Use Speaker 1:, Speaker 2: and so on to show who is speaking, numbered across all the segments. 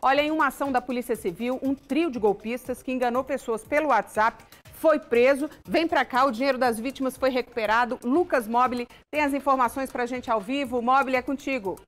Speaker 1: Olha, em uma ação da Polícia Civil, um trio de golpistas que enganou pessoas pelo WhatsApp foi preso. Vem para cá, o dinheiro das vítimas foi recuperado. Lucas Mobile tem as informações para a gente ao vivo. Mobile, é contigo.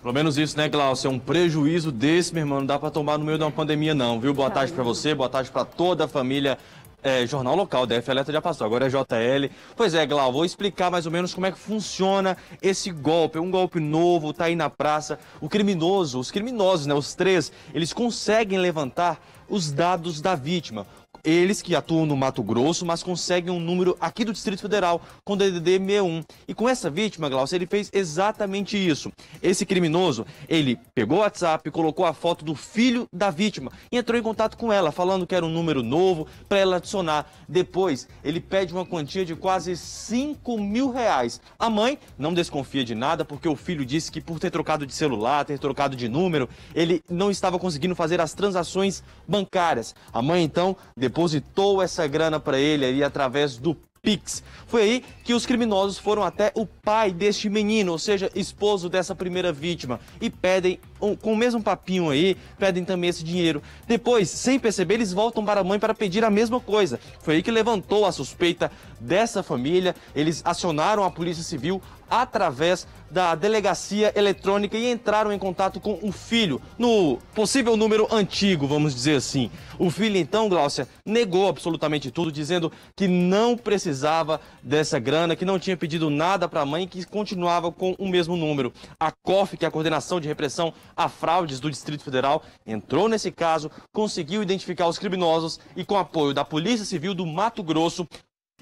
Speaker 2: Pelo menos isso, né, Glaucio? É um prejuízo desse, meu irmão. Não dá para tomar no meio de uma pandemia, não, viu? Boa tá tarde para você, boa tarde para toda a família é, jornal local, DF Alerta já passou, agora é JL. Pois é, Glau, vou explicar mais ou menos como é que funciona esse golpe. É um golpe novo, tá aí na praça. O criminoso, os criminosos, né, os três, eles conseguem levantar os dados da vítima. Eles que atuam no Mato Grosso, mas conseguem um número aqui do Distrito Federal com DDD 61. E com essa vítima, Glaucia, ele fez exatamente isso. Esse criminoso, ele pegou o WhatsApp, colocou a foto do filho da vítima e entrou em contato com ela, falando que era um número novo para ela adicionar. Depois, ele pede uma quantia de quase 5 mil reais. A mãe não desconfia de nada, porque o filho disse que por ter trocado de celular, ter trocado de número, ele não estava conseguindo fazer as transações bancárias. A mãe, então, depositou essa grana para ele aí através do Pix. Foi aí que os criminosos foram até o pai deste menino, ou seja, esposo dessa primeira vítima, e pedem, um, com o mesmo papinho aí, pedem também esse dinheiro. Depois, sem perceber, eles voltam para a mãe para pedir a mesma coisa. Foi aí que levantou a suspeita dessa família. Eles acionaram a Polícia Civil através da delegacia eletrônica e entraram em contato com o filho, no possível número antigo, vamos dizer assim. O filho, então, Glaucia, negou absolutamente tudo, dizendo que não precisava precisava dessa grana, que não tinha pedido nada para a mãe, que continuava com o mesmo número. A COF, que é a Coordenação de Repressão a Fraudes do Distrito Federal, entrou nesse caso, conseguiu identificar os criminosos e, com apoio da Polícia Civil do Mato Grosso,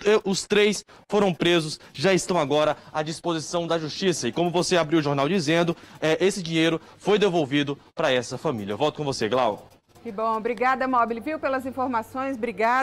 Speaker 2: eh, os três foram presos, já estão agora à disposição da justiça. E como você abriu o jornal dizendo, é, esse dinheiro foi devolvido para essa família. volto com você, Glau.
Speaker 1: Que bom, obrigada, Mobile, viu, pelas informações, obrigada.